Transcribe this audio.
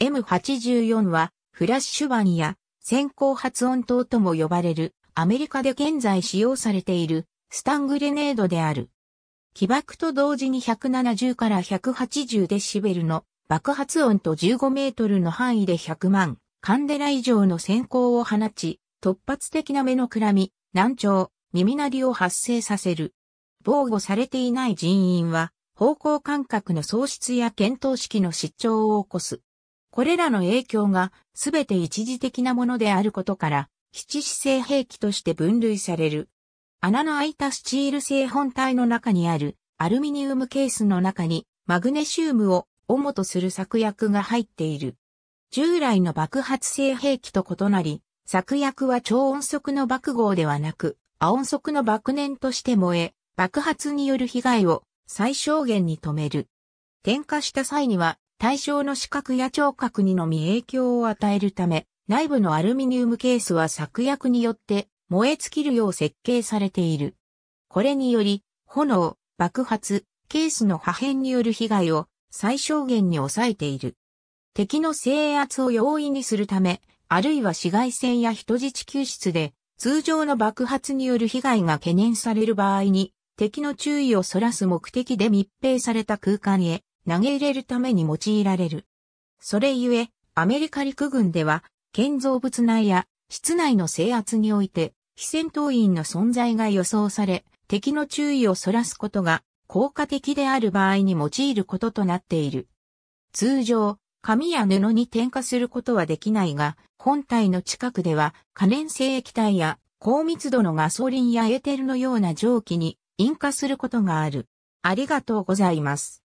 M84 はフラッシュ版や先行発音灯とも呼ばれるアメリカで現在使用されているスタングレネードである。起爆と同時に170から180デシベルの爆発音と15メートルの範囲で100万カンデラ以上の先行を放ち、突発的な目のくらみ、難聴、耳鳴りを発生させる。防護されていない人員は、方向感覚の喪失や検討式の失調を起こす。これらの影響がすべて一時的なものであることから、七子製兵器として分類される。穴の開いたスチール製本体の中にあるアルミニウムケースの中にマグネシウムを主とする作薬が入っている。従来の爆発性兵器と異なり、作薬は超音速の爆号ではなく、亜音速の爆燃として燃え、爆発による被害を最小限に止める。点火した際には対象の視覚や聴覚にのみ影響を与えるため、内部のアルミニウムケースは作薬によって燃え尽きるよう設計されている。これにより、炎、爆発、ケースの破片による被害を最小限に抑えている。敵の制圧を容易にするため、あるいは紫外線や人質救出で、通常の爆発による被害が懸念される場合に、敵の注意をそらす目的で密閉された空間へ投げ入れるために用いられる。それゆえ、アメリカ陸軍では、建造物内や室内の制圧において、非戦闘員の存在が予想され、敵の注意をそらすことが効果的である場合に用いることとなっている。通常、紙や布に添加することはできないが、本体の近くでは可燃性液体や高密度のガソリンやエーテルのような蒸気に引火することがある。ありがとうございます。